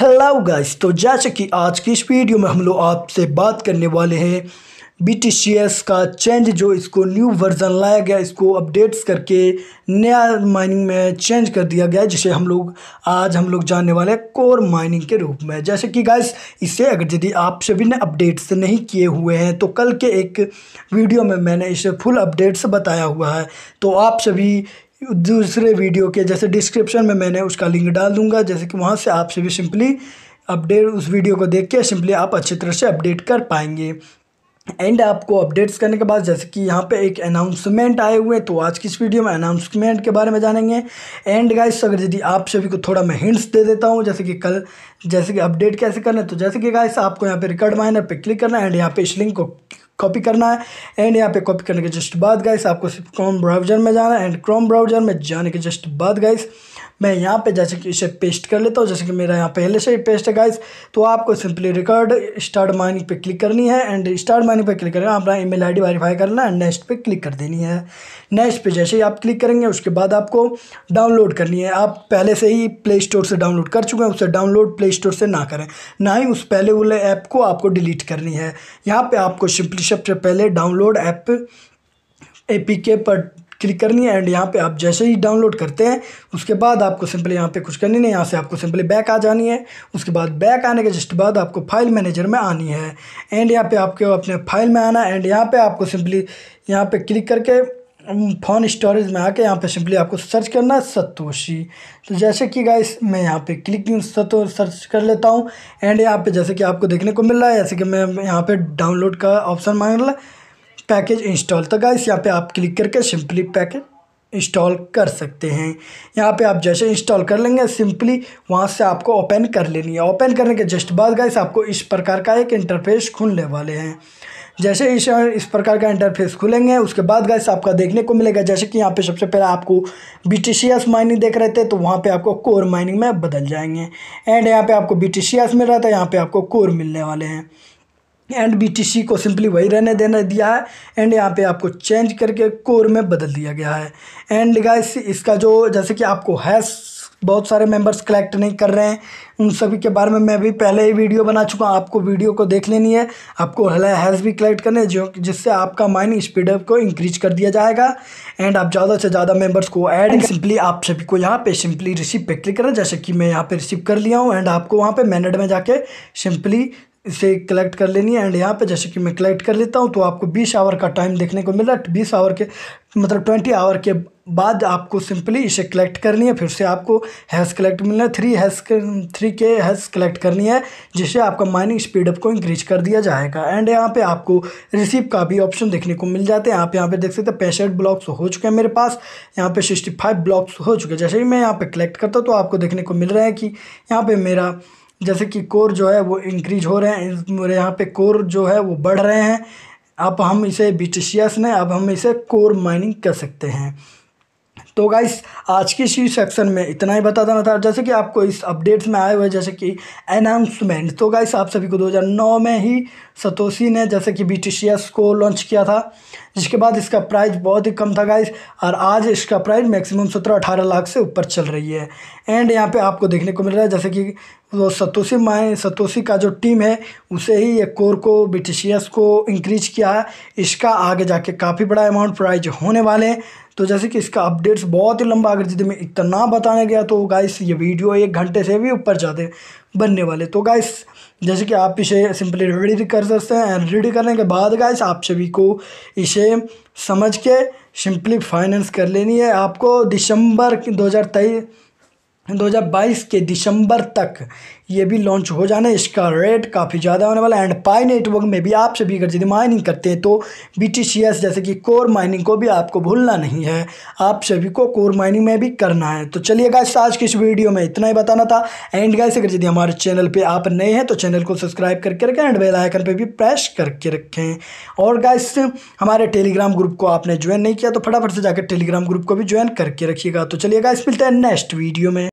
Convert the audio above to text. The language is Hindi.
हेलो गाइस तो जैसे कि आज की इस वीडियो में हम लोग आपसे बात करने वाले हैं बी का चेंज जो इसको न्यू वर्ज़न लाया गया इसको अपडेट्स करके नया माइनिंग में चेंज कर दिया गया जिसे हम लोग आज हम लोग जानने वाले हैं कोर माइनिंग के रूप में जैसे कि गाइस इसे अगर यदि आप सभी ने अपडेट्स नहीं किए हुए हैं तो कल के एक वीडियो में मैंने इसे फुल अपडेट्स बताया हुआ है तो आप सभी दूसरे वीडियो के जैसे डिस्क्रिप्शन में मैंने उसका लिंक डाल दूंगा जैसे कि वहाँ से आपसे भी सिंपली अपडेट उस वीडियो को देख के सिंपली आप अच्छी तरह से अपडेट कर पाएंगे एंड आपको अपडेट्स करने के बाद जैसे कि यहाँ पे एक अनाउंसमेंट आए हुए तो आज की इस वीडियो में अनाउंसमेंट के बारे में जानेंगे एंड गाइस अगर यदि आप सभी को थोड़ा मैं हिंट्स दे देता हूँ जैसे कि कल जैसे कि अपडेट कैसे करना है तो जैसे कि गाइस आपको यहाँ पे रिकॉर्ड माइनर पे क्लिक करना है एंड यहाँ पे इस लिंक को कॉपी करना है एंड यहाँ पे कॉपी करने के जस्ट बाद गाइस आपको सिर्फ क्रोम ब्राउजर में जाना है एंड क्रोम ब्राउजर में जाने के जस्ट बाद गाइस मैं यहाँ पे जैसे कि इसे पेस्ट कर लेता हूँ जैसे कि मेरा यहाँ पहले से ही पेस्ट है गाइस तो आपको सिंपली रिकॉर्ड स्टार्ट माइनिंग पे क्लिक करनी है एंड स्टार्ट माइनिंग पे क्लिक करना अपना ईमेल आईडी वेरीफाई करना है नेक्स्ट पे क्लिक कर देनी है नेक्स्ट पे जैसे ही आप क्लिक करेंगे उसके बाद आपको डाउनलोड करनी है आप पहले से ही प्ले स्टोर से डाउनलोड कर चुके हैं उसे डाउनलोड प्ले स्टोर से ना करें ना ही उस पहले वाले ऐप को आपको डिलीट करनी है यहाँ पर आपको सिंपली सबसे पहले डाउनलोड ऐप ए पर क्लिक करनी है एंड यहाँ पे आप जैसे ही डाउनलोड करते हैं उसके बाद आपको सिंपली यहाँ पे कुछ करनी नहीं यहाँ से आपको सिंपली बैक आ जानी है उसके बाद बैक आने के जस्ट बाद आपको फाइल मैनेजर में आनी है एंड यहाँ पे आपके अपने फाइल में आना एंड यहाँ पे आपको सिंपली यहाँ पे क्लिक करके फोन स्टोरेज में आके यहाँ पे सिंपली आपको सर्च करना है सतोशी तो जैसे कि गाइस मैं यहाँ पे क्लिक सतो सर्च कर लेता हूँ एंड यहाँ पे जैसे कि आपको देखने को मिल रहा है जैसे कि मैं यहाँ पे डाउनलोड का ऑप्शन मांग रहा है पैकेज इंस्टॉल तो गाइस यहाँ पे आप क्लिक करके सिंपली पैकेज इंस्टॉल कर सकते हैं यहाँ पे आप जैसे इंस्टॉल कर लेंगे सिंपली वहाँ से आपको ओपन कर लेनी है ओपन करने के जस्ट बाद गाइस आपको इस प्रकार का एक इंटरफेस खुलने वाले हैं जैसे इस इस प्रकार का इंटरफेस खुलेंगे उसके बाद गाइस आपका देखने को मिलेगा जैसे कि यहाँ पे सबसे पहले आपको B T C S mining देख रहे थे तो वहाँ पे आपको कोर माइनिंग में बदल जाएंगे एंड यहाँ पे आपको बी टी सी एस मिल रहा था यहाँ पे आपको कोर मिलने वाले हैं एंड बीटीसी को सिंपली वही रहने देना दिया है एंड यहाँ पे आपको चेंज करके कोर में बदल दिया गया है एंड गाइस इसका जो जैसे कि आपको हैश बहुत सारे मेंबर्स कलेक्ट नहीं कर रहे हैं उन सभी के बारे में मैं भी पहले ही वीडियो बना चुका हूँ आपको वीडियो को देख लेनी है आपको हला हैज़ भी कलेक्ट करने जो जिससे आपका माइनिंग स्पीड को इंक्रीज कर दिया जाएगा एंड आप ज़्यादा से ज़्यादा मेंबर्स को ऐड सिंपली आप सभी को यहाँ पे सिंपली रिसीव पे क्लिक करें जैसे कि मैं यहाँ पे रिसीव कर लिया हूँ एंड आपको वहाँ पर मैनेट में जाके सिंपली इसे कलेक्ट कर लेनी है एंड यहाँ पे जैसे कि मैं कलेक्ट कर लेता हूँ तो आपको 20 आवर का टाइम देखने को मिल रहा है बीस आवर के मतलब 20 आवर के बाद आपको सिंपली इसे कलेक्ट करनी है फिर से आपको हैस कलेक्ट मिलना है थ्री हैश थ्री के हैस कलेक्ट करनी है जिससे आपका माइनिंग स्पीडअप को इंक्रीज कर दिया जाएगा एंड यहाँ पे आपको रिसीव का भी ऑप्शन देखने को मिल जाते हैं आप यहाँ पे देख सकते हैं पैंसठ ब्लॉक्स हो चुके हैं मेरे पास यहाँ पे सिक्सटी फाइव ब्लॉक्स हो चुके हैं जैसे ही मैं यहाँ पर कलेक्ट करता तो आपको देखने को मिल रहा है कि यहाँ पर मेरा जैसे कि कोर जो है वो इंक्रीज हो रहे हैं यहाँ पे कोर जो है वो बढ़ रहे हैं अब हम इसे बिटिशियस ने अब हम इसे कोर माइनिंग कर सकते हैं तो गाइस आज की इसी सेक्शन में इतना ही बता देना था जैसे कि आपको इस अपडेट्स में आए हुए जैसे कि अनाउंसमेंट तो गाइस आप सभी को 2009 में ही सतोशी ने जैसे कि बी को लॉन्च किया था जिसके बाद इसका प्राइस बहुत ही कम था गाइस और आज इसका प्राइस मैक्सिमम सत्रह अठारह लाख से ऊपर चल रही है एंड यहाँ पर आपको देखने को मिल रहा है जैसे कि वो सतोशी माए सतोशी का जो टीम है उसे ही एक कोर को बी को इंक्रीज किया है इसका आगे जाके काफ़ी बड़ा अमाउंट प्राइज होने वाले हैं तो जैसे कि इसका अपडेट्स बहुत ही लंबा अगर जिद मैं इतना बताने गया तो गाइस ये वीडियो एक घंटे से भी ऊपर जाते बनने वाले तो गाइस जैसे कि आप इसे सिंपली रीड कर सकते हैं एंड रीड करने के बाद गाइस आप सभी को इसे समझ के सिंपली फाइनेंस कर लेनी है आपको दिसंबर दो हज़ार 2022 के दिसंबर तक ये भी लॉन्च हो जाना है इसका रेट काफ़ी ज़्यादा होने वाला है एंड पाई नेटवर्क में भी आप सभी अगर यदि माइनिंग करते हैं तो बी जैसे कि कोर माइनिंग को भी आपको भूलना नहीं है आप सभी को कोर माइनिंग में भी करना है तो चलिए गाइस आज की इस वीडियो में इतना ही बताना था एंड गाइस अगर यदि हमारे चैनल पर आप नए हैं तो चैनल को सब्सक्राइब करके रखें एंड बेलाइकन पर भी प्रेस करके रखें और गाइस हमारे टेलीग्राम ग्रुप को आपने ज्वाइन नहीं किया तो फटाफट से जाकर टेलीग्राम ग्रुप को भी ज्वाइन करके रखिएगा तो चलिएगा इस मिलते हैं नेक्स्ट वीडियो में